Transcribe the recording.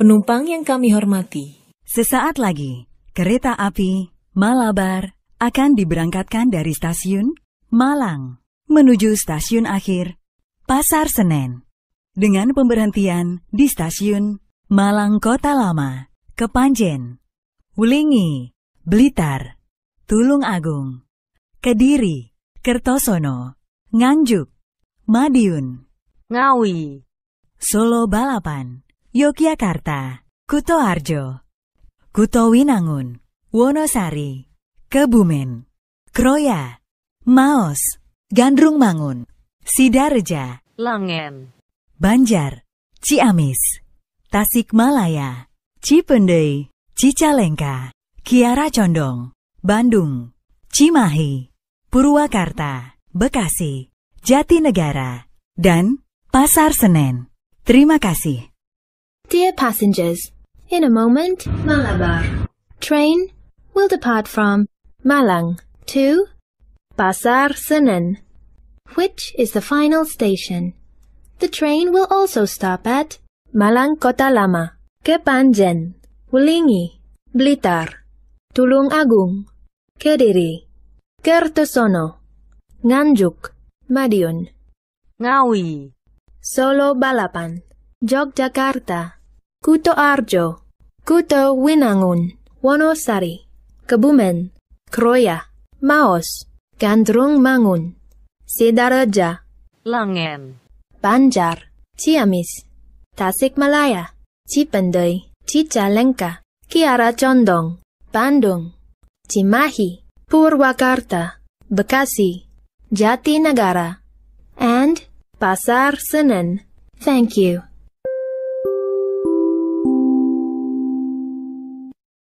Penumpang yang kami hormati, sesaat lagi kereta api Malabar akan diberangkatkan dari stasiun Malang menuju stasiun akhir Pasar Senen dengan pemberhentian di stasiun Malang Kota Lama, Kepanjen, Wulingi, Blitar, Tulung Agung, Kediri, Kertosono, Nganjuk, Madiun, Ngawi, Solo Balapan, Yogyakarta, Kuto Arjo, Kuto Winangun, Wonosari, Kebumen, Kroya, Maos, Gandrung Mangun, Sidareja, Langen, Banjar, Ciamis, Tasikmalaya, Cipendei, Cicalengka, Kiara Condong, Bandung, Cimahi, Purwakarta, Bekasi, Jatinegara, dan Pasar Senen. Terima kasih. Dear passengers, in a moment, Malabar train will depart from Malang to Pasar Senen, which is the final station. The train will also stop at Malang Kota Lama, Kepanjen, Wulingi, Blitar, Tulung Agung, Kediri, Kertosono, Nganjuk, Madiun, Ngawi, Solo Balapan, Yogyakarta, Kuto Arjo, Kuto Winangun, Wonosari, Kebumen, Kroya, Maos, Gandrung Mangun, Sidaraja, Langen, Banjar, Ciamis, Tasikmalaya, Cipendei, Cicalengka, Kiara Condong, Bandung, Cimahi, Purwakarta, Bekasi, Negara, and Pasar Senen. Thank you.